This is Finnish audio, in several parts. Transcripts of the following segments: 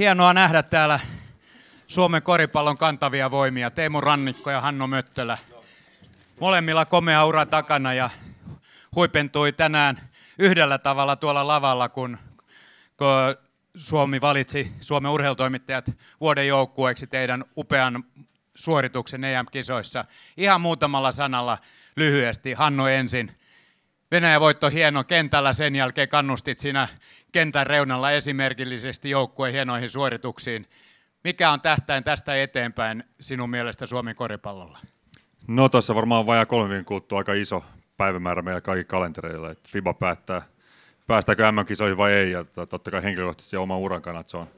Hienoa nähdä täällä Suomen koripallon kantavia voimia, Teemu Rannikko ja Hanno Möttölä. Molemmilla komea ura takana ja huipentui tänään yhdellä tavalla tuolla lavalla, kun, Suomi valitsi Suomen urheilutoimittajat vuoden joukkueeksi teidän upean suorituksen EM-kisoissa. Ihan muutamalla sanalla lyhyesti, Hanno ensin. Venäjä voitto hieno kentällä, sen jälkeen kannustit siinä kentän reunalla esimerkillisesti joukkueen hienoihin suorituksiin. Mikä on tähtäin tästä eteenpäin sinun mielestä Suomen koripallolla? No tuossa varmaan vajaa kolme viikon kuluttua aika iso päivämäärä meillä kaikki kalentereilla, että FIBA päättää, päästäänkö MM-kisoihin vai ei, ja totta kai henkilökohtaisesti oma uran kannat, se on,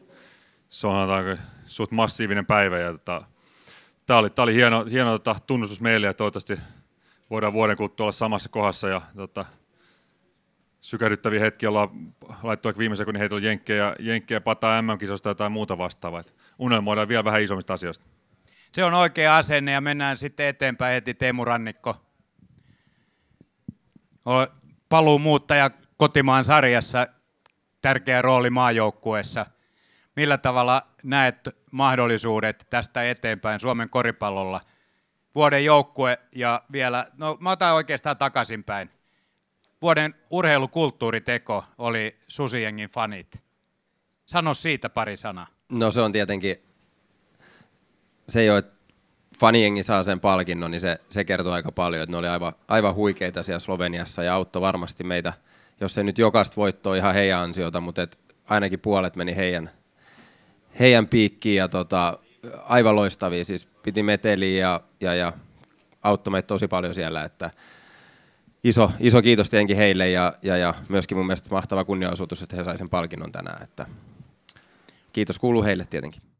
se on suht massiivinen päivä, ja tota, tämä oli, tää oli hieno, hieno tota, tunnustus meille, ja toivottavasti voidaan vuoden kuluttua olla samassa kohdassa ja tota, sykähdyttäviä hetkiä ollaan laittu vaikka viimeisen heitä on jenkkejä, jenkkejä pataa MM-kisosta tai muuta vastaavaa. Et unelmoidaan vielä vähän isommista asioista. Se on oikea asenne ja mennään sitten eteenpäin heti Teemu Rannikko. Paluu muuttaja kotimaan sarjassa, tärkeä rooli maajoukkueessa. Millä tavalla näet mahdollisuudet tästä eteenpäin Suomen koripallolla – vuoden joukkue ja vielä, no mä otan oikeastaan takaisinpäin. Vuoden urheilukulttuuriteko oli Susiengin fanit. Sano siitä pari sanaa. No se on tietenkin, se jo, että faniengi saa sen palkinnon, niin se, se kertoo aika paljon, että ne oli aivan, aivan huikeita siellä Sloveniassa ja auttoi varmasti meitä, jos ei nyt jokaista voittoa ihan heidän ansiota, mutta et ainakin puolet meni heidän, heidän piikkiin ja tota, aivan loistavia, siis piti meteliä ja, ja, ja auttoi meitä tosi paljon siellä, että iso, iso kiitos tietenkin heille ja, ja, ja myöskin mun mielestä mahtava kunnianosuutus, että he saivat sen palkinnon tänään, että kiitos kuuluu heille tietenkin.